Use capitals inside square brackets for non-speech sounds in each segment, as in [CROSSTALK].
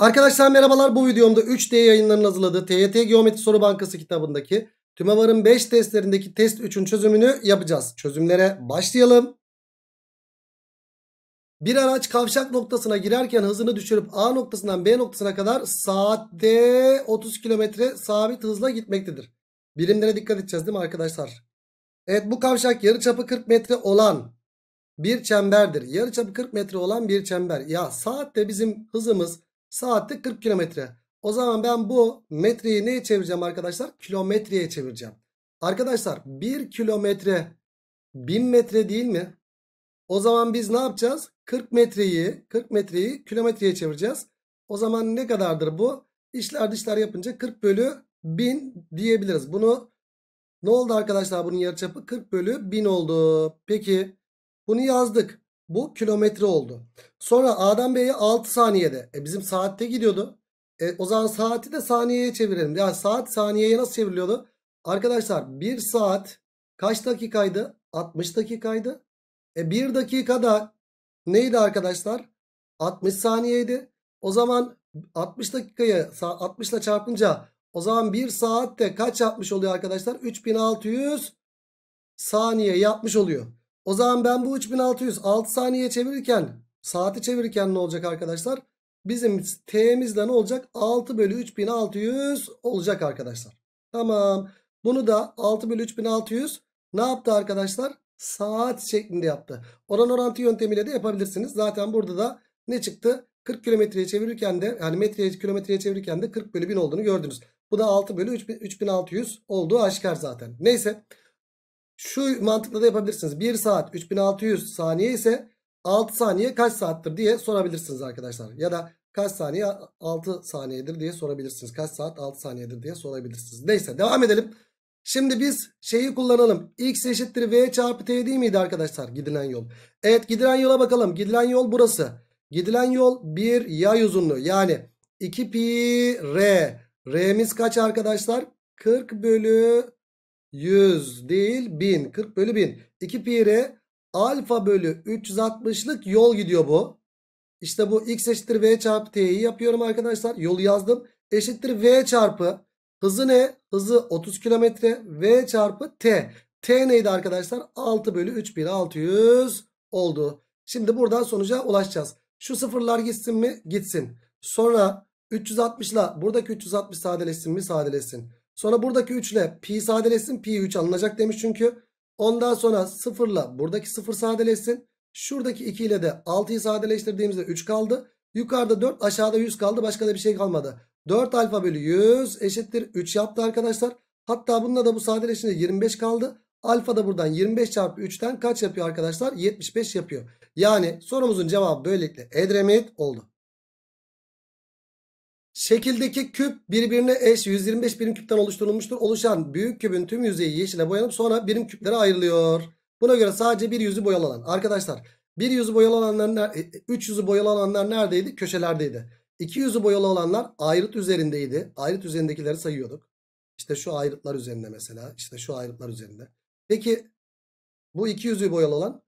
Arkadaşlar merhabalar bu videomda 3D yayınlarının hazırladığı TYT Geometri Soru Bankası kitabındaki TÜMEVAR'ın 5 testlerindeki test 3'ün çözümünü yapacağız. Çözümlere başlayalım. Bir araç kavşak noktasına girerken hızını düşürüp A noktasından B noktasına kadar saatte 30 kilometre sabit hızla gitmektedir. Birimlere dikkat edeceğiz değil mi arkadaşlar? Evet bu kavşak yarıçapı 40 metre olan bir çemberdir. Yarıçapı 40 metre olan bir çember. Ya saatte bizim hızımız Saatte 40 kilometre. O zaman ben bu metreyi neye çevireceğim arkadaşlar? Kilometreye çevireceğim. Arkadaşlar 1 kilometre 1000 metre değil mi? O zaman biz ne yapacağız? 40 metreyi 40 metreyi kilometreye çevireceğiz. O zaman ne kadardır bu? İşler dışlar yapınca 40 bölü 1000 diyebiliriz. Bunu ne oldu arkadaşlar bunun yarıçapı? 40 bölü 1000 oldu. Peki bunu yazdık. Bu kilometre oldu. Sonra A'dan B'ye 6 saniyede. E bizim saatte gidiyordu. E, o zaman saati de saniyeye çevirelim. Yani saat saniyeye nasıl çevriliyordu? Arkadaşlar 1 saat kaç dakikaydı? 60 dakikaydı. E 1 dakikada neydi arkadaşlar? 60 saniyeydi. O zaman 60 dakikayı 60 ile çarpınca o zaman 1 saatte kaç yapmış oluyor arkadaşlar? 3600 saniye yapmış oluyor. O zaman ben bu 3600 6 saniye çevirirken saati çevirirken ne olacak arkadaşlar? Bizim t'miz ne olacak? 6 bölü 3600 olacak arkadaşlar. Tamam. Bunu da 6 bölü 3600 ne yaptı arkadaşlar? Saat şeklinde yaptı. Oran orantı yöntemiyle de yapabilirsiniz. Zaten burada da ne çıktı? 40 kilometreye çevirirken de yani metreye kilometreye çevirirken de 40 bölü 1000 olduğunu gördünüz. Bu da 6 bölü 3600 olduğu aşikar zaten. Neyse. Şu mantıkla da yapabilirsiniz. 1 saat 3600 saniye ise 6 saniye kaç saattir diye sorabilirsiniz arkadaşlar. Ya da kaç saniye 6 saniyedir diye sorabilirsiniz. Kaç saat 6 saniyedir diye sorabilirsiniz. Neyse devam edelim. Şimdi biz şeyi kullanalım. X eşittir V çarpı T değil miydi arkadaşlar? Gidilen yol. Evet gidilen yola bakalım. Gidilen yol burası. Gidilen yol bir yay uzunluğu. Yani 2 pi R. R'miz kaç arkadaşlar? 40 bölü 100 değil 1000. 40 bölü 1000. 2 pi r alfa bölü 360'lık yol gidiyor bu. İşte bu x eşittir v çarpı t'yi yapıyorum arkadaşlar. Yolu yazdım. Eşittir v çarpı hızı ne? Hızı 30 kilometre. V çarpı t. T neydi arkadaşlar? 6 bölü 3600 oldu. Şimdi buradan sonuca ulaşacağız. Şu sıfırlar gitsin mi? Gitsin. Sonra 360 ile buradaki 360 sadeleşsin mi? Sadeleşsin. Sonra buradaki 3 ile pi sadeleşsin. Pi 3 alınacak demiş çünkü. Ondan sonra 0 ile buradaki 0 sadeleşsin. Şuradaki 2 ile de 6'yı sadeleştirdiğimizde 3 kaldı. Yukarıda 4 aşağıda 100 kaldı. Başka da bir şey kalmadı. 4 alfa bölü 100 eşittir 3 yaptı arkadaşlar. Hatta bununla da bu sadeleşince 25 kaldı. Alfa da buradan 25 çarpı 3'ten kaç yapıyor arkadaşlar? 75 yapıyor. Yani sorumuzun cevabı böylelikle Edremit oldu. Şekildeki küp birbirine eş 125 birim küpten oluşturulmuştur. Oluşan büyük kübün tüm yüzeyi yeşile boyanıp sonra birim küplere ayrılıyor. Buna göre sadece bir yüzü boyalı alan. Arkadaşlar bir yüzü boyalı olanlar, e, e, üç yüzü boyalı olanlar neredeydi? Köşelerdeydi. İki yüzü boyalı olanlar ayrıt üzerindeydi. Ayrıt üzerindekileri sayıyorduk. İşte şu ayrıtlar üzerinde mesela. İşte şu ayrıtlar üzerinde. Peki bu iki yüzü boyalı olan.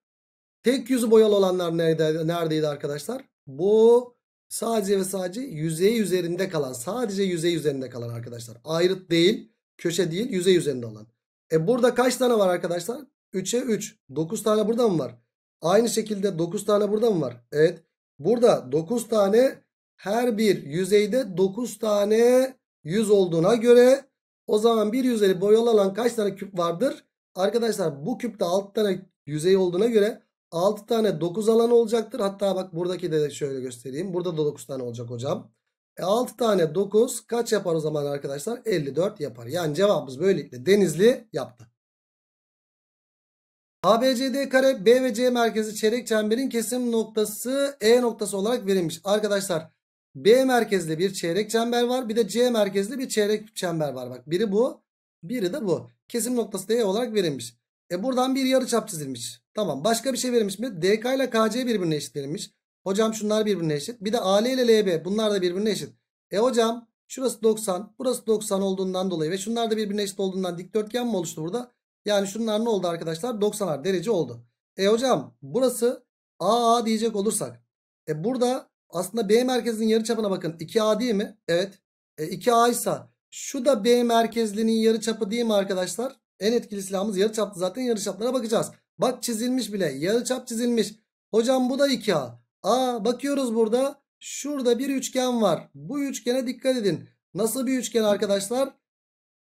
Tek yüzü boyalı olanlar neredeydi, neredeydi arkadaşlar? Bu Sadece ve sadece yüzey üzerinde kalan. Sadece yüzey üzerinde kalan arkadaşlar. Ayrıt değil. Köşe değil. Yüzey üzerinde olan. E burada kaç tane var arkadaşlar? 3'e 3. 9 tane burada mı var? Aynı şekilde 9 tane burada mı var? Evet. Burada 9 tane her bir yüzeyde 9 tane yüz olduğuna göre o zaman bir yüzeyi boyalı alan kaç tane küp vardır? Arkadaşlar bu küpte 6 tane yüzey olduğuna göre 6 tane 9 alan olacaktır. Hatta bak buradaki de şöyle göstereyim. Burada da 9 tane olacak hocam. E 6 tane 9 kaç yapar o zaman arkadaşlar? 54 yapar. Yani cevabımız böylelikle Denizli yaptı. ABCD kare B ve C merkezi çeyrek çemberin kesim noktası E noktası olarak verilmiş. Arkadaşlar B merkezli bir çeyrek çember var. Bir de C merkezli bir çeyrek çember var. Bak biri bu, biri de bu. Kesim noktası E olarak verilmiş. E buradan bir yarı çap çizilmiş. Tamam başka bir şey verilmiş mi? DK ile KC birbirine eşit verilmiş. Hocam şunlar birbirine eşit. Bir de AL ile LB bunlar da birbirine eşit. E hocam şurası 90 burası 90 olduğundan dolayı ve şunlar da birbirine eşit olduğundan dikdörtgen mi oluştu burada? Yani şunlar ne oldu arkadaşlar? 90'ar derece oldu. E hocam burası AA diyecek olursak. E burada aslında B merkezinin yarı çapına bakın. 2A değil mi? Evet. E 2A ise şu da B merkezlinin yarı çapı değil mi arkadaşlar? En etkili silahımız yarı yarıçaptı zaten yarı çaplara bakacağız. Bak çizilmiş bile. yarı çap çizilmiş. Hocam bu da 2A. Aa bakıyoruz burada. Şurada bir üçgen var. Bu üçgene dikkat edin. Nasıl bir üçgen arkadaşlar?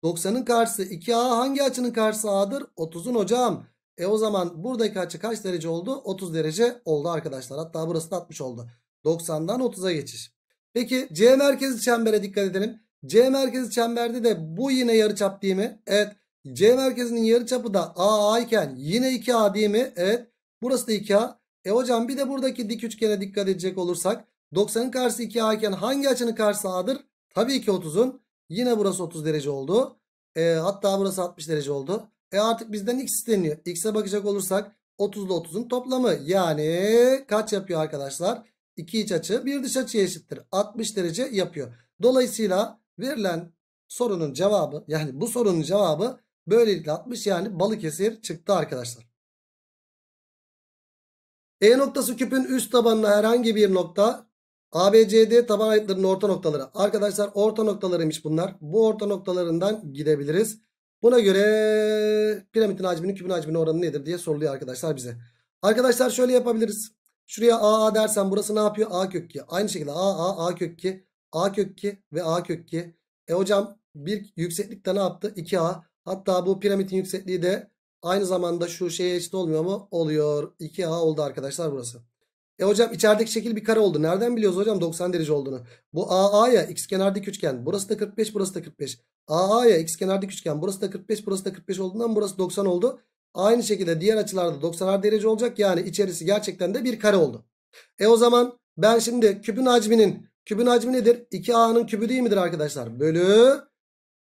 90'ın karşısı 2A hangi açının karşısı A'dır? 30'un hocam. E o zaman buradaki açı kaç derece oldu? 30 derece oldu arkadaşlar. Hatta burası da 60 oldu. 90'dan 30'a geçiş. Peki C merkezi çembere dikkat edelim. C merkezi çemberde de bu yine yarıçap değil mi? Evet. C merkezinin yarıçapı da AA iken yine 2A değil mi? Evet. Burası da 2A. E hocam bir de buradaki dik üçgene dikkat edecek olursak 90'ın karşısı 2A iken hangi açının karşısı A'dır? Tabii ki 30'un. Yine burası 30 derece oldu. E, hatta burası 60 derece oldu. E artık bizden x isteniyor. X'e bakacak olursak 30 ile 30'un toplamı. Yani kaç yapıyor arkadaşlar? 2 iç açı bir dış açıya eşittir. 60 derece yapıyor. Dolayısıyla verilen sorunun cevabı yani bu sorunun cevabı Böylelikle 60 yani Balıkesir çıktı arkadaşlar. E noktası küpün üst tabanına herhangi bir nokta ABCD taban ayıtlarının orta noktaları. Arkadaşlar orta noktalarıymış bunlar. Bu orta noktalarından gidebiliriz. Buna göre piramidin hacminin küpün hacminin oranı nedir diye soruluyor arkadaşlar bize. Arkadaşlar şöyle yapabiliriz. Şuraya AA dersen burası ne yapıyor? A kök 2. Aynı şekilde AA, A kök 2, A kök 2 ve A kök 2. E hocam bir yükseklikte ne yaptı? 2A. Hatta bu piramidin yüksekliği de aynı zamanda şu şeye eşit olmuyor mu? Oluyor. 2A oldu arkadaşlar burası. E hocam içerideki şekil bir kare oldu. Nereden biliyoruz hocam 90 derece olduğunu? Bu AA ya x kenardaki üçgen. Burası da 45, burası da 45. AA ya x kenardaki üçgen. Burası da 45, burası da 45 olduğundan burası 90 oldu. Aynı şekilde diğer açılarda 90 derece olacak. Yani içerisi gerçekten de bir kare oldu. E o zaman ben şimdi küpün hacminin küpün hacmi nedir? 2A'nın kübü değil midir arkadaşlar? Bölü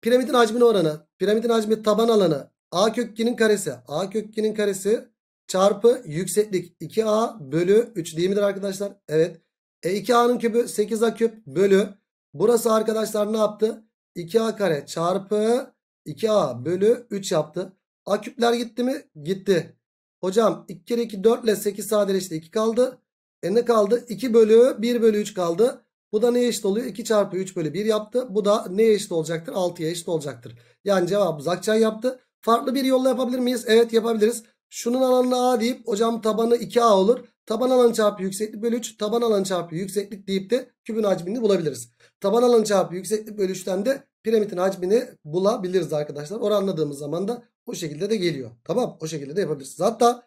Piramidin hacmine oranı. Piramidin hacmi taban alanı. A kök karesi. A kök karesi çarpı yükseklik 2A bölü 3 değil midir arkadaşlar? Evet. E 2A'nın küpü 8A küp bölü. Burası arkadaşlar ne yaptı? 2A kare çarpı 2A bölü 3 yaptı. A küpler gitti mi? Gitti. Hocam 2 kere 2 4 ile 8 sadeleşti 2 kaldı. E ne kaldı? 2 bölü 1 bölü 3 kaldı. Bu da neye eşit oluyor? 2 çarpı 3 bölü 1 yaptı. Bu da neye eşit olacaktır? 6'ya eşit olacaktır. Yani cevap Akçay yaptı. Farklı bir yolla yapabilir miyiz? Evet yapabiliriz. Şunun alanını A deyip hocam tabanı 2A olur. Taban alanı çarpı yükseklik bölü 3. Taban alanı çarpı yükseklik deyip de kübün hacmini bulabiliriz. Taban alanı çarpı yükseklik bölü 3'ten de piramidin hacmini bulabiliriz arkadaşlar. Oranladığımız zaman da o şekilde de geliyor. Tamam o şekilde de yapabilirsiniz. Hatta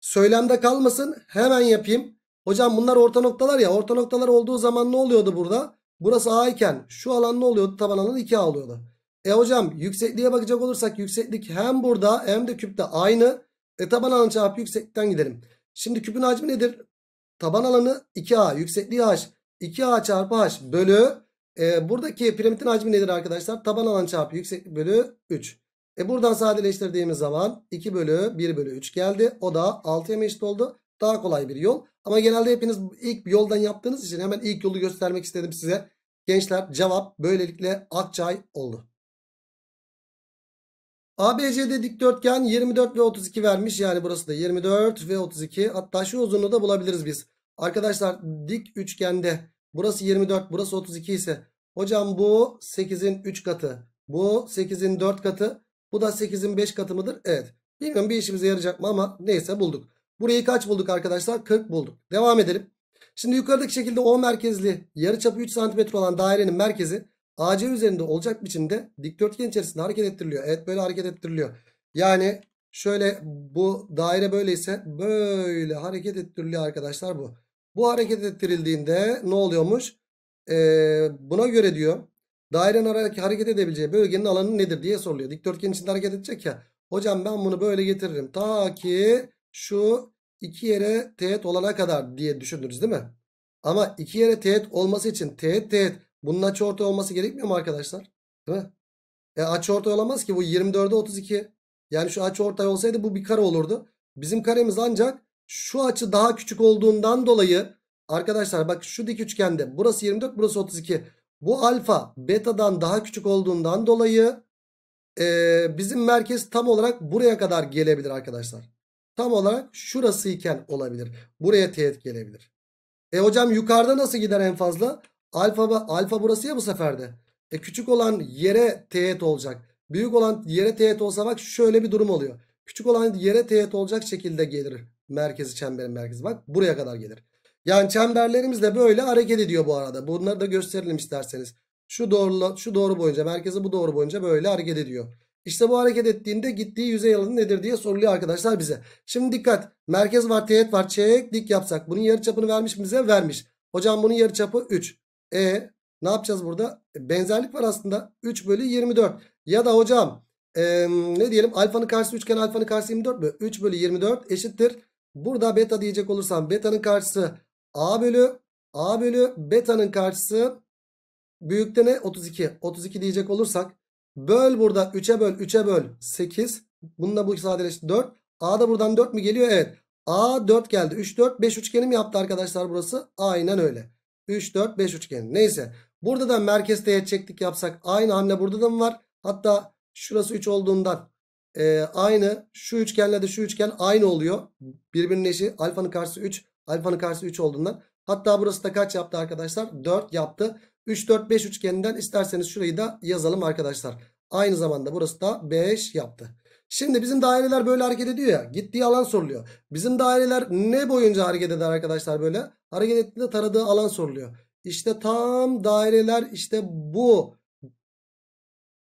söylemde kalmasın hemen yapayım. Hocam bunlar orta noktalar ya. Orta noktalar olduğu zaman ne oluyordu burada? Burası A iken şu alan ne oluyordu? Taban alanı 2A oluyordu. E hocam yüksekliğe bakacak olursak yükseklik hem burada hem de küpte aynı. E taban alanı çarpı yükseklikten gidelim. Şimdi küpün hacmi nedir? Taban alanı 2A. Yüksekliği H. 2A çarpı H bölü. E, buradaki piramidin hacmi nedir arkadaşlar? Taban alanı çarpı yükseklik bölü 3. E buradan sadeleştirdiğimiz zaman 2 bölü 1 bölü 3 geldi. O da 6'ya eşit oldu. Daha kolay bir yol. Ama genelde hepiniz ilk yoldan yaptığınız için hemen ilk yolu göstermek istedim size. Gençler cevap böylelikle Akçay oldu. ABC'de dikdörtgen 24 ve 32 vermiş. Yani burası da 24 ve 32. Hatta şu uzunluğu da bulabiliriz biz. Arkadaşlar dik üçgende burası 24 burası 32 ise hocam bu 8'in 3 katı. Bu 8'in 4 katı. Bu da 8'in 5 katı mıdır? Evet. Bilmiyorum bir işimize yarayacak mı ama neyse bulduk. Burayı kaç bulduk arkadaşlar? 40 bulduk. Devam edelim. Şimdi yukarıdaki şekilde O merkezli yarıçapı 3 cm olan dairenin merkezi AC üzerinde olacak biçimde dikdörtgen içerisinde hareket ettiriliyor. Evet böyle hareket ettiriliyor. Yani şöyle bu daire böyleyse böyle hareket ettiriliyor arkadaşlar bu. Bu hareket ettirildiğinde ne oluyormuş? Ee, buna göre diyor dairenin hareket edebileceği bölgenin alanı nedir diye soruluyor. Dikdörtgen içinde hareket edecek ya. Hocam ben bunu böyle getiririm. Ta ki şu iki yere teğet olana kadar diye düşündünüz değil mi? Ama iki yere teğet olması için teğet teğet bunun açıortay olması gerekmiyor mu arkadaşlar? Değil mi? E açıortay olamaz ki bu 24'e 32. Yani şu açıortay olsaydı bu bir kare olurdu. Bizim karemiz ancak şu açı daha küçük olduğundan dolayı arkadaşlar bak şu dik üçgende burası 24 burası 32. Bu alfa betadan daha küçük olduğundan dolayı e, bizim merkez tam olarak buraya kadar gelebilir arkadaşlar tam olarak şurası iken olabilir. Buraya teğet gelebilir. E hocam yukarıda nasıl gider en fazla? Alfa, alfa burası ya bu seferde. E küçük olan yere teğet olacak. Büyük olan yere teğet olsa bak şöyle bir durum oluyor. Küçük olan yere teğet olacak şekilde gelir. Merkezi çemberin merkezi bak buraya kadar gelir. Yani çemberlerimiz de böyle hareket ediyor bu arada. Bunları da gösterelim isterseniz. Şu doğru, şu doğru boyunca merkezi bu doğru boyunca böyle hareket ediyor. İşte bu hareket ettiğinde gittiği yüzey alanı nedir diye soruluyor arkadaşlar bize. Şimdi dikkat. Merkez var, teğet var. Çek dik yapsak. Bunun yarı çapını vermiş bize? Vermiş. Hocam bunun yarı çapı 3. E ne yapacağız burada? E, benzerlik var aslında. 3 bölü 24. Ya da hocam ee, ne diyelim? Alfanın karşısı üçgen alfanın karşısı 24 mü? 3 bölü 24 eşittir. Burada beta diyecek olursam betanın karşısı a bölü a bölü betanın karşısı büyükte ne? 32. 32 diyecek olursak Böl burada 3'e böl 3'e böl 8. Bununla bu sadeleşti 4. A da buradan 4 mü geliyor? Evet. A 4 geldi. 3 4 5 üçgeni mi yaptı arkadaşlar burası? Aynen öyle. 3 4 5 üçgeni. Neyse. Burada da merkez teğet çektik yapsak aynı hamle burada da mı var? Hatta şurası 3 olduğundan e, aynı şu üçgenle de şu üçgen aynı oluyor. Birbirinin eşi alfanın karşısı 3. Alfanın karşısı 3 olduğundan. Hatta burası da kaç yaptı arkadaşlar? 4 yaptı. 3 4 5 üçgeninden isterseniz şurayı da yazalım arkadaşlar. Aynı zamanda burası da 5 yaptı. Şimdi bizim daireler böyle hareket ediyor ya. Gittiği alan soruluyor. Bizim daireler ne boyunca hareket eder arkadaşlar böyle? Hareket ettiğinde taradığı alan soruluyor. İşte tam daireler işte bu.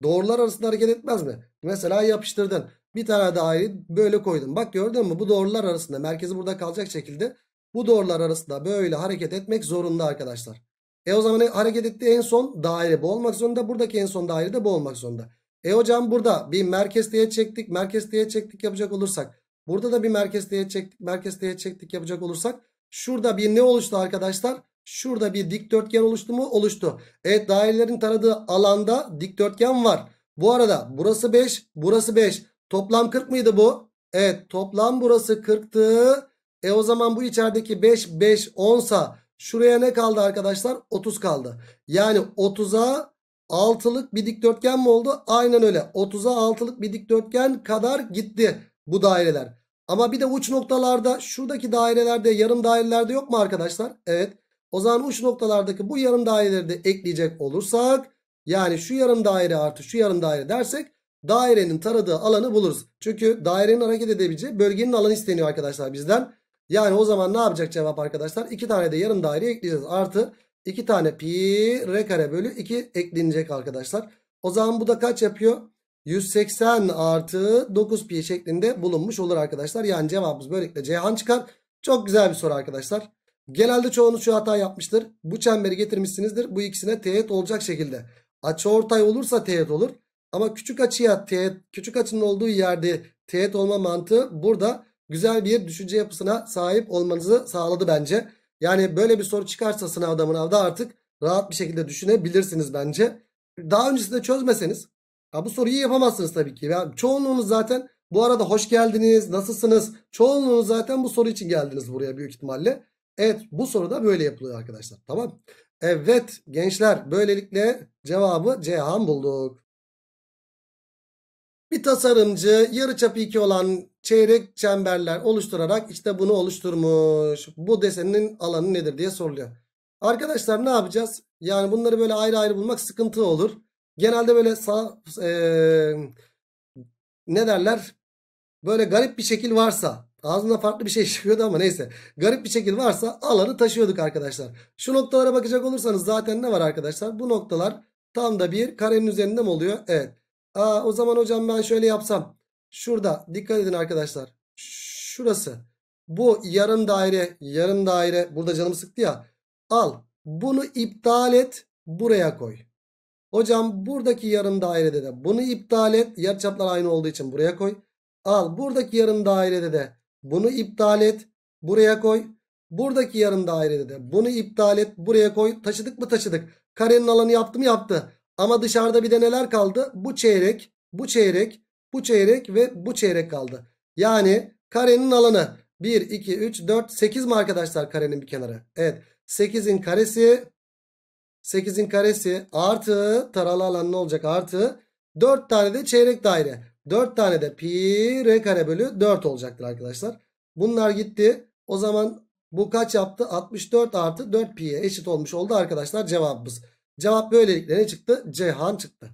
Doğrular arasında hareket etmez mi? Mesela yapıştırdın. Bir tane daire böyle koydun. Bak gördün mü? Bu doğrular arasında merkezi burada kalacak şekilde bu doğrular arasında böyle hareket etmek zorunda arkadaşlar. E o zaman hareket ettiği en son daire bu olmak zorunda. Buradaki en son daire de bu olmak zorunda. E hocam burada bir merkez diye çektik. Merkez diye çektik yapacak olursak. Burada da bir merkez diye çektik. Merkez diye çektik yapacak olursak. Şurada bir ne oluştu arkadaşlar? Şurada bir dikdörtgen oluştu mu? Oluştu. Evet dairelerin taradığı alanda dikdörtgen var. Bu arada burası 5. Burası 5. Toplam 40 mıydı bu? Evet toplam burası 40'tı. E o zaman bu içerideki 5 5 10 Şuraya ne kaldı arkadaşlar? 30 kaldı. Yani 30'a 6'lık bir dikdörtgen mi oldu? Aynen öyle. 30'a 6'lık bir dikdörtgen kadar gitti bu daireler. Ama bir de uç noktalarda şuradaki dairelerde yarım dairelerde yok mu arkadaşlar? Evet. O zaman uç noktalardaki bu yarım daireleri de ekleyecek olursak yani şu yarım daire artı şu yarım daire dersek dairenin taradığı alanı buluruz. Çünkü dairenin hareket edebileceği bölgenin alanı isteniyor arkadaşlar bizden. Yani o zaman ne yapacak cevap arkadaşlar? 2 tane de yarım daire ekleyeceğiz. Artı 2 tane pi r kare bölü 2 eklenecek arkadaşlar. O zaman bu da kaç yapıyor? 180 artı 9 pi şeklinde bulunmuş olur arkadaşlar. Yani cevabımız böylelikle Ceyhan çıkar. Çok güzel bir soru arkadaşlar. Genelde çoğunuz şu hata yapmıştır. Bu çemberi getirmişsinizdir. Bu ikisine teğet olacak şekilde. Açı ortay olursa teğet olur. Ama küçük açıya teğet, küçük açının olduğu yerde teğet olma mantığı burada güzel bir düşünce yapısına sahip olmanızı sağladı bence. Yani böyle bir soru çıkarsa sınavda mınavda artık rahat bir şekilde düşünebilirsiniz bence. Daha öncesinde çözmeseniz ha bu soruyu yapamazsınız tabii ki. Yani çoğunluğunuz zaten bu arada hoş geldiniz, nasılsınız? Çoğunluğunuz zaten bu soru için geldiniz buraya büyük ihtimalle. Evet bu soru da böyle yapılıyor arkadaşlar. Tamam. Evet gençler böylelikle cevabı Ceyhan bulduk. Bir tasarımcı yarıçapı 2 olan çeyrek çemberler oluşturarak işte bunu oluşturmuş. Bu desenin alanı nedir diye soruluyor. Arkadaşlar ne yapacağız? Yani bunları böyle ayrı ayrı bulmak sıkıntı olur. Genelde böyle sağ e, ne derler? Böyle garip bir şekil varsa ağzında farklı bir şey çıkıyordu [LAUGHS] ama neyse. Garip bir şekil varsa alanı taşıyorduk arkadaşlar. Şu noktalara bakacak olursanız zaten ne var arkadaşlar? Bu noktalar tam da bir karenin üzerinde mi oluyor? Evet. Aa, o zaman hocam ben şöyle yapsam. Şurada dikkat edin arkadaşlar. Şurası. Bu yarım daire yarım daire. Burada canım sıktı ya. Al bunu iptal et buraya koy. Hocam buradaki yarım dairede de bunu iptal et. Yarıçaplar aynı olduğu için buraya koy. Al buradaki yarım dairede de bunu iptal et. Buraya koy. Buradaki yarım dairede de bunu iptal et. Buraya koy. Taşıdık mı taşıdık. Karenin alanı yaptı mı yaptı. Ama dışarıda bir de neler kaldı? Bu çeyrek, bu çeyrek, bu çeyrek ve bu çeyrek kaldı. Yani karenin alanı 1, 2, 3, 4, 8 mi arkadaşlar karenin bir kenarı? Evet 8'in karesi 8'in karesi artı taralı alan ne olacak? Artı 4 tane de çeyrek daire. 4 tane de pi r kare bölü 4 olacaktır arkadaşlar. Bunlar gitti. O zaman bu kaç yaptı? 64 artı 4 pi'ye eşit olmuş oldu arkadaşlar cevabımız. Cevap böylelikle ne çıktı? Ceyhan çıktı.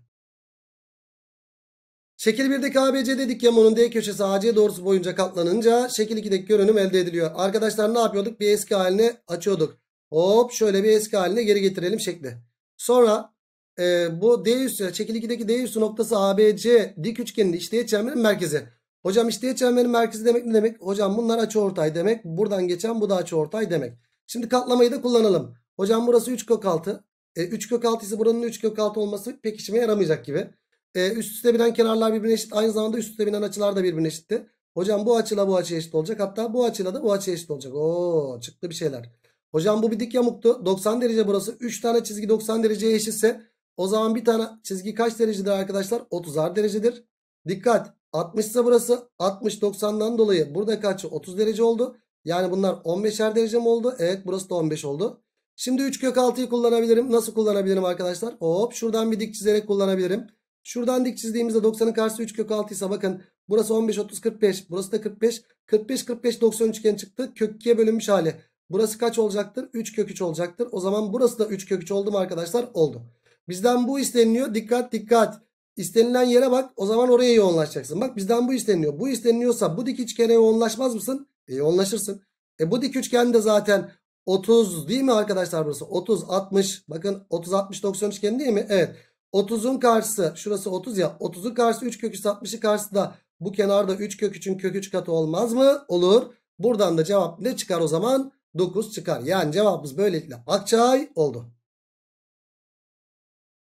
Şekil 1'deki ABC dedik ya onun D köşesi AC doğrusu boyunca katlanınca şekil 2'deki görünüm elde ediliyor. Arkadaşlar ne yapıyorduk? Bir eski haline açıyorduk. Hop şöyle bir eski haline geri getirelim şekli. Sonra e, bu D üssü şekil 2'deki D üssü noktası ABC dik üçgenin içteye çemberin merkezi. Hocam içteye çemberin merkezi demek ne demek? Hocam bunlar açı ortay demek. Buradan geçen bu da açı ortay demek. Şimdi katlamayı da kullanalım. Hocam burası 3 kök 6. E, 3 kök 6 ise buranın 3 kök 6 olması pek işime yaramayacak gibi. E, üst üste binen kenarlar birbirine eşit. Aynı zamanda üst üste binen açılar da birbirine eşitti. Hocam bu açıyla bu açı eşit olacak. Hatta bu açıyla da bu açı eşit olacak. Oo çıktı bir şeyler. Hocam bu bir dik yamuktu. 90 derece burası. 3 tane çizgi 90 dereceye eşitse o zaman bir tane çizgi kaç derecedir arkadaşlar? 30'ar derecedir. Dikkat 60 ise burası 60 90'dan dolayı burada kaç? 30 derece oldu. Yani bunlar 15'er derece mi oldu? Evet burası da 15 oldu. Şimdi 3 kök 6'yı kullanabilirim. Nasıl kullanabilirim arkadaşlar? Hop şuradan bir dik çizerek kullanabilirim. Şuradan dik çizdiğimizde 90'ın karşısı 3 kök 6 ise bakın burası 15 30 45. Burası da 45. 45 45 90 üçgen çıktı. Kök 2'ye bölünmüş hali. Burası kaç olacaktır? 3 kök 3 olacaktır. O zaman burası da 3 kök 3 oldu mu arkadaşlar? Oldu. Bizden bu isteniliyor. Dikkat dikkat. İstenilen yere bak. O zaman oraya yoğunlaşacaksın. Bak bizden bu isteniliyor. Bu isteniliyorsa bu dik üçgene yoğunlaşmaz mısın? E, yoğunlaşırsın. E bu dik üçgende zaten 30 değil mi arkadaşlar burası? 30 60. Bakın 30 60 90 üçgeni değil mi? Evet. 30'un karşısı şurası 30 ya. 30'un karşısı 3 kök 3 60'ın karşısı da bu kenarda 3 kök 3'ün kök 3 katı olmaz mı? Olur. Buradan da cevap ne çıkar o zaman? 9 çıkar. Yani cevabımız böylelikle Akçay oldu.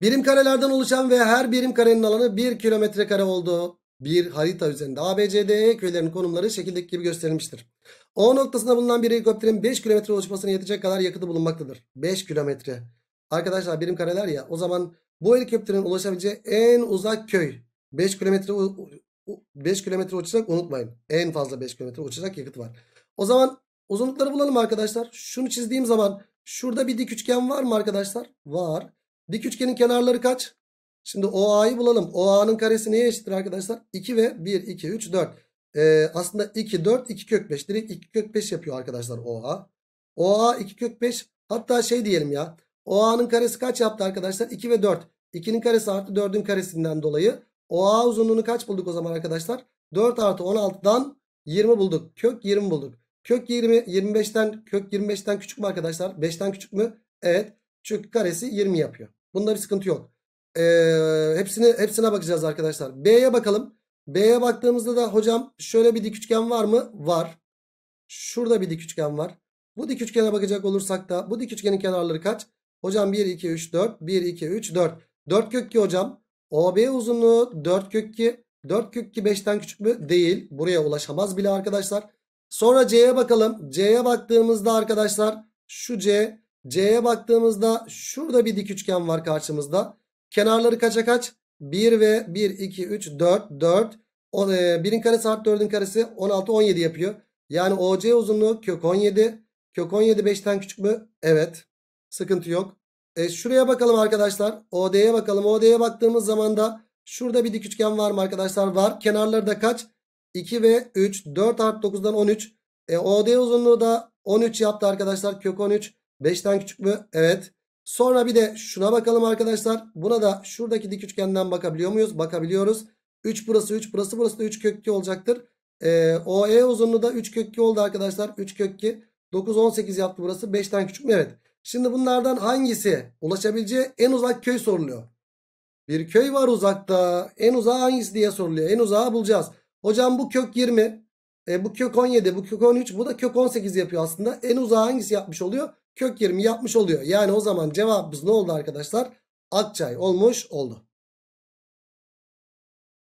Birim karelerden oluşan ve her birim karenin alanı 1 kilometre kare oldu. Bir harita üzerinde ABCD e köylerin konumları şekildeki gibi gösterilmiştir. O noktasında bulunan bir helikopterin 5 kilometre ulaşmasına yetecek kadar yakıtı bulunmaktadır. 5 kilometre. Arkadaşlar birim kareler ya. O zaman bu helikopterin ulaşabileceği en uzak köy 5 kilometre 5 kilometre uçacak unutmayın. En fazla 5 kilometre uçacak yakıt var. O zaman uzunlukları bulalım arkadaşlar. Şunu çizdiğim zaman şurada bir dik üçgen var mı arkadaşlar? Var. Dik üçgenin kenarları kaç? Şimdi OA'yı bulalım. OA'nın karesi neye eşittir arkadaşlar? 2 ve 1, 2, 3, 4 e, aslında 2 4 2 kök 5 direkt 2 kök 5 yapıyor arkadaşlar OA. OA 2 kök 5 hatta şey diyelim ya OA'nın karesi kaç yaptı arkadaşlar 2 ve 4. 2'nin karesi artı 4'ün karesinden dolayı OA uzunluğunu kaç bulduk o zaman arkadaşlar 4 artı 16'dan 20 bulduk kök 20 bulduk. Kök 20 25'ten kök 25'ten küçük mü arkadaşlar 5'ten küçük mü evet çünkü karesi 20 yapıyor. Bunda bir sıkıntı yok. Ee, hepsini hepsine bakacağız arkadaşlar. B'ye bakalım. B'ye baktığımızda da hocam şöyle bir dik üçgen var mı? Var. Şurada bir dik üçgen var. Bu dik üçgene bakacak olursak da bu dik üçgenin kenarları kaç? Hocam 1, 2, 3, 4. 1, 2, 3, 4. 4 kök 2 hocam. OB uzunluğu 4 kök 2. 4 kök 2 5'ten küçük mü? Değil. Buraya ulaşamaz bile arkadaşlar. Sonra C'ye bakalım. C'ye baktığımızda arkadaşlar şu C. C'ye baktığımızda şurada bir dik üçgen var karşımızda. Kenarları kaça kaç? 1 ve 1, 2, 3, 4, 4. 1'in karesi artı 4'ün karesi 16, 17 yapıyor. Yani OC uzunluğu kök 17. Kök 17 5'ten küçük mü? Evet. Sıkıntı yok. E, şuraya bakalım arkadaşlar. OD'ye bakalım. OD'ye baktığımız zaman da şurada bir dik üçgen var mı arkadaşlar? Var. Kenarları da kaç? 2 ve 3. 4 artı 9'dan 13. E, OD uzunluğu da 13 yaptı arkadaşlar. Kök 13. 5'ten küçük mü? Evet. Sonra bir de şuna bakalım arkadaşlar. Buna da şuradaki dik üçgenden bakabiliyor muyuz? Bakabiliyoruz. 3 burası 3 burası burası da 3 kökü olacaktır. Ee, OE uzunluğu da 3 kökü oldu arkadaşlar. 3 kökü 9 18 yaptı burası. 5'ten küçük mü? Evet. Şimdi bunlardan hangisi ulaşabileceği en uzak köy soruluyor. Bir köy var uzakta. En uzağı hangisi diye soruluyor. En uzağı bulacağız. Hocam bu kök 20. E, bu kök 17. Bu kök 13. Bu da kök 18 yapıyor aslında. En uzağı hangisi yapmış oluyor? kök 20 yapmış oluyor. Yani o zaman cevabımız ne oldu arkadaşlar? Akçay olmuş oldu.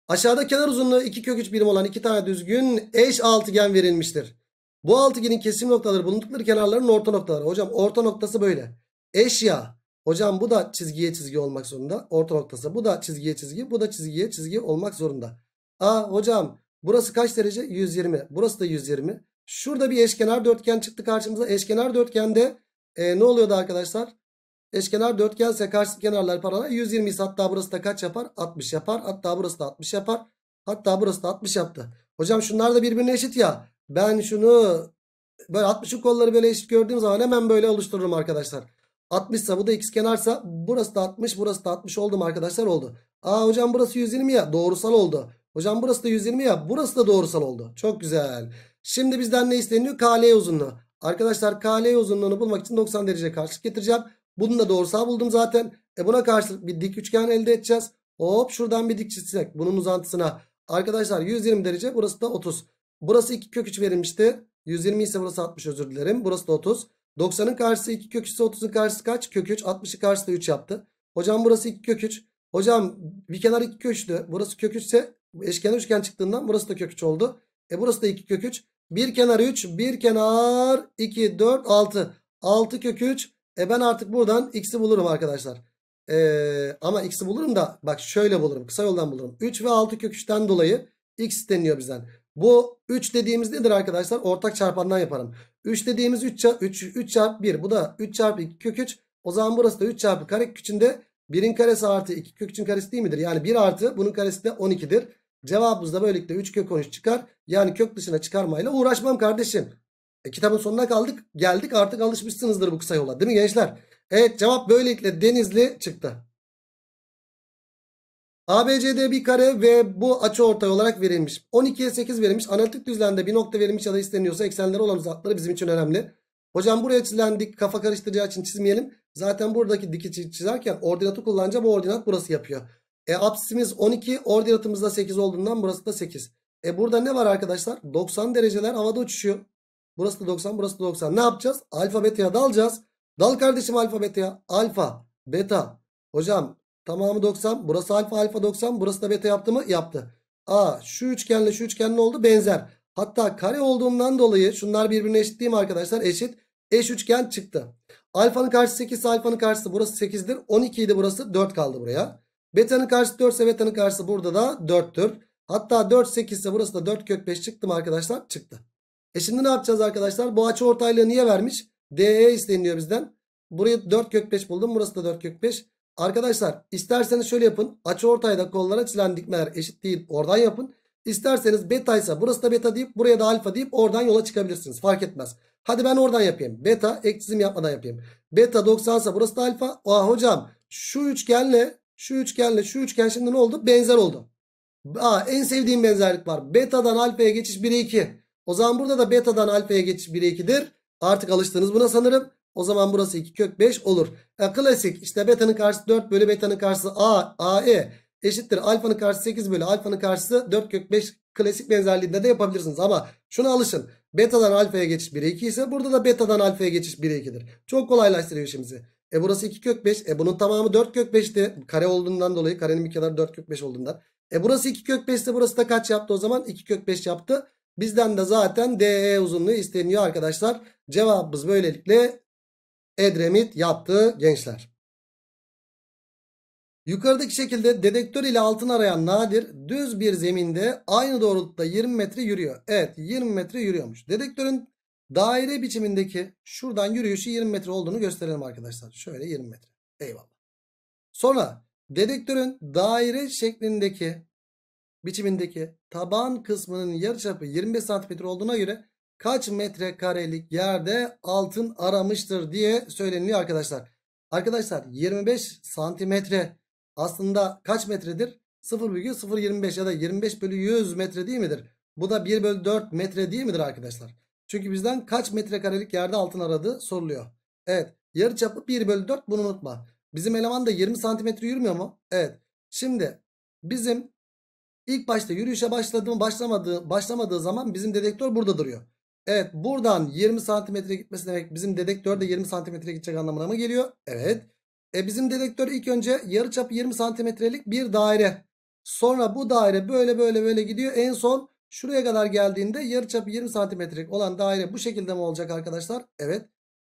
Aşağıda kenar uzunluğu 2 kök 3 birim olan iki tane düzgün eş altıgen verilmiştir. Bu altıgenin kesim noktaları bulundukları kenarların orta noktaları. Hocam orta noktası böyle. Eş ya. Hocam bu da çizgiye çizgi olmak zorunda. Orta noktası. Bu da çizgiye çizgi. Bu da çizgiye çizgi olmak zorunda. Aa hocam burası kaç derece? 120. Burası da 120. Şurada bir eşkenar dörtgen çıktı karşımıza. Eşkenar dörtgende e, ne oluyordu arkadaşlar? Eşkenar dörtgense karşı kenarlar paralel 120 ise hatta burası da kaç yapar? 60 yapar. Hatta burası da 60 yapar. Hatta burası da 60 yaptı. Hocam şunlar da birbirine eşit ya. Ben şunu böyle 60'ın kolları böyle eşit gördüğüm zaman hemen böyle oluştururum arkadaşlar. 60 ise bu da x kenarsa burası da 60 burası da 60 oldu mu arkadaşlar oldu. Aa hocam burası 120 ya doğrusal oldu. Hocam burası da 120 ya burası da doğrusal oldu. Çok güzel. Şimdi bizden ne isteniyor? KL uzunluğu. Arkadaşlar KL uzunluğunu bulmak için 90 derece karşılık getireceğim. Bunun da doğrusağı buldum zaten. E buna karşılık bir dik üçgen elde edeceğiz. Hop şuradan bir dik çizsek bunun uzantısına. Arkadaşlar 120 derece burası da 30. Burası 2 kök 3 verilmişti. 120 ise burası 60 özür dilerim. Burası da 30. 90'ın karşısı 2 kök 3 ise 30'un karşısı kaç? Kök 3. 60'ı karşısı da 3 yaptı. Hocam burası 2 kök 3. Hocam bir kenar 2 köşlü. Burası kök 3 ise eşkenar üçgen çıktığından burası da kök 3 oldu. E burası da 2 kök 3. Bir kenar 3. Bir kenar 2. 4. 6. 6 kök 3. E ben artık buradan x'i bulurum arkadaşlar. Ee, ama x'i bulurum da bak şöyle bulurum. Kısa yoldan bulurum. 3 ve 6 kök 3'ten dolayı x deniyor bizden. Bu 3 dediğimiz nedir arkadaşlar? Ortak çarpandan yaparım. 3 dediğimiz 3 çarp 3, 3 çarpı 1. Bu da 3 çarpı 2 kök 3. O zaman burası da 3 çarpı kare köküçünde 1'in karesi artı 2 kök köküçün karesi değil midir? Yani 1 artı bunun karesi de 12'dir. Cevabımız da böylelikle 3 kök 13 çıkar. Yani kök dışına çıkarmayla uğraşmam kardeşim. E, kitabın sonuna kaldık. Geldik artık alışmışsınızdır bu kısa yola. Değil mi gençler? Evet cevap böylelikle denizli çıktı. ABCD bir kare ve bu açı ortay olarak verilmiş. 12'ye 8 verilmiş. Analitik düzlemde bir nokta verilmiş ya da isteniyorsa eksenleri olan uzakları bizim için önemli. Hocam buraya çizilen dik kafa karıştıracağı için çizmeyelim. Zaten buradaki diki çizerken ordinatı kullanacağım. O ordinat burası yapıyor. E apsisimiz 12 ordinatımızda 8 olduğundan burası da 8. E burada ne var arkadaşlar? 90 dereceler havada uçuşuyor. Burası da 90 burası da 90. Ne yapacağız? Alfa beta'ya dalacağız. Dal kardeşim alfa beta'ya. Alfa beta. Hocam tamamı 90. Burası alfa alfa 90. Burası da beta yaptı mı? Yaptı. A, şu üçgenle şu üçgen ne oldu? Benzer. Hatta kare olduğundan dolayı şunlar birbirine eşit değil mi arkadaşlar? Eşit. Eş üçgen çıktı. Alfanın karşısı 8 alfanın karşısı burası 8'dir. 12 idi burası 4 kaldı buraya. Beta'nın karşısı 4 ise beta'nın karşısı burada da 4'tür. Hatta 4 8 ise burası da 4 kök 5 çıktı mı arkadaşlar? Çıktı. E şimdi ne yapacağız arkadaşlar? Bu açı ortaylığı niye vermiş? DE isteniyor bizden. Burayı 4 kök 5 buldum. Burası da 4 kök 5. Arkadaşlar isterseniz şöyle yapın. Açı ortayda kollara çilen dikmeler eşit değil. Oradan yapın. İsterseniz beta ise burası da beta deyip buraya da alfa deyip oradan yola çıkabilirsiniz. Fark etmez. Hadi ben oradan yapayım. Beta ek çizim yapmadan yapayım. Beta 90 ise burası da alfa. Aa hocam şu üçgenle şu üçgenle şu üçgen şimdi ne oldu? Benzer oldu. Aa, en sevdiğim benzerlik var. Beta'dan alfaya geçiş 1'e 2. O zaman burada da beta'dan alfaya geçiş 1'e 2'dir. Artık alıştınız buna sanırım. O zaman burası 2 kök 5 olur. E, klasik işte beta'nın karşısı 4 bölü beta'nın karşısı a, ae eşittir. Alfanın karşısı 8 bölü alfanın karşısı 4 kök 5 klasik benzerliğinde de yapabilirsiniz. Ama şuna alışın. Beta'dan alfaya geçiş 1'e 2 ise burada da beta'dan alfaya geçiş 1'e 2'dir. Çok kolaylaştırıyor işimizi. E burası 2 kök 5. E bunun tamamı 4 kök 5'ti. Kare olduğundan dolayı karenin bir kenarı 4 kök 5 olduğundan. E burası 2 kök 5 burası da kaç yaptı o zaman? 2 kök 5 yaptı. Bizden de zaten DE uzunluğu isteniyor arkadaşlar. Cevabımız böylelikle Edremit yaptı gençler. Yukarıdaki şekilde dedektör ile altın arayan Nadir düz bir zeminde aynı doğrultuda 20 metre yürüyor. Evet 20 metre yürüyormuş. Dedektörün daire biçimindeki şuradan yürüyüşü 20 metre olduğunu gösterelim arkadaşlar. Şöyle 20 metre. Eyvallah. Sonra dedektörün daire şeklindeki biçimindeki taban kısmının yarıçapı 25 santimetre olduğuna göre kaç metre karelik yerde altın aramıştır diye söyleniyor arkadaşlar. Arkadaşlar 25 santimetre aslında kaç metredir? 0,025 ya da 25 bölü 100 metre değil midir? Bu da 1 bölü 4 metre değil midir arkadaşlar? Çünkü bizden kaç metrekarelik yerde altın aradığı soruluyor. Evet. Yarı çapı 1 bölü 4 bunu unutma. Bizim eleman da 20 santimetre yürümüyor mu? Evet. Şimdi bizim ilk başta yürüyüşe başladı başlamadığı, başlamadığı zaman bizim dedektör burada duruyor. Evet buradan 20 santimetre gitmesi demek bizim dedektör de 20 santimetre gidecek anlamına mı geliyor? Evet. E bizim dedektör ilk önce yarı çapı 20 santimetrelik bir daire. Sonra bu daire böyle böyle böyle gidiyor. En son Şuraya kadar geldiğinde yarı yarıçapı 20 santimetrelik olan daire bu şekilde mi olacak arkadaşlar? Evet.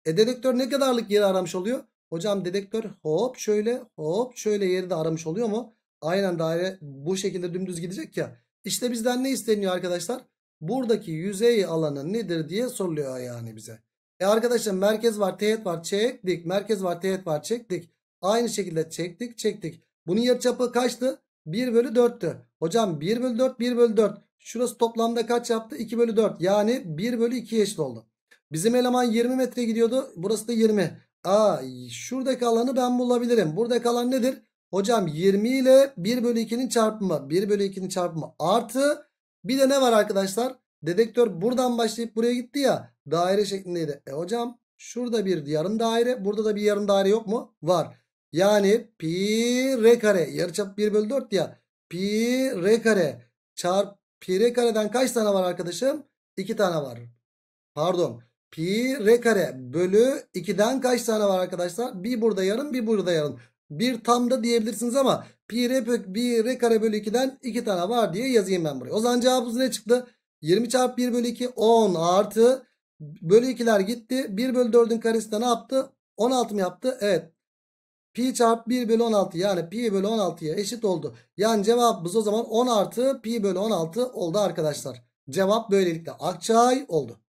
E dedektör ne kadarlık yeri aramış oluyor? Hocam dedektör hop şöyle hop şöyle yeri de aramış oluyor mu? Aynen daire bu şekilde dümdüz gidecek ya. İşte bizden ne isteniyor arkadaşlar? Buradaki yüzey alanı nedir diye soruluyor yani bize. E arkadaşlar merkez var teğet var çektik. Merkez var teğet var çektik. Aynı şekilde çektik çektik. Bunun yarı çapı kaçtı? 1 bölü 4'tü. Hocam 1 bölü 4 1 bölü 4. Şurası toplamda kaç yaptı? 2 bölü 4. Yani 1 bölü 2'ye eşit oldu. Bizim eleman 20 metre gidiyordu. Burası da 20. Aa, şuradaki alanı ben bulabilirim. Buradaki alan nedir? Hocam 20 ile 1 bölü 2'nin çarpımı. 1 bölü 2'nin çarpımı artı. Bir de ne var arkadaşlar? Dedektör buradan başlayıp buraya gitti ya. Daire şeklindeydi. E hocam şurada bir yarım daire. Burada da bir yarım daire yok mu? Var. Yani pi r kare. Yarıçap 1 bölü 4 ya. Pi r kare çarp Pi r kareden kaç tane var arkadaşım? 2 tane var. Pardon. Pi r kare bölü 2'den kaç tane var arkadaşlar? Bir burada yarım bir burada yarım. Bir tam da diyebilirsiniz ama pi r, pi r kare bölü 2'den 2 tane var diye yazayım ben buraya. O zaman cevabımız ne çıktı? 20 çarpı 1 bölü 2 10 artı bölü 2'ler gitti. 1 bölü 4'ün karesi de ne yaptı? 16 mı yaptı? Evet Pi çarpı 1 bölü 16 yani pi bölü 16'ya eşit oldu. Yani cevabımız o zaman 10 artı pi bölü 16 oldu arkadaşlar. Cevap böylelikle Akçay oldu.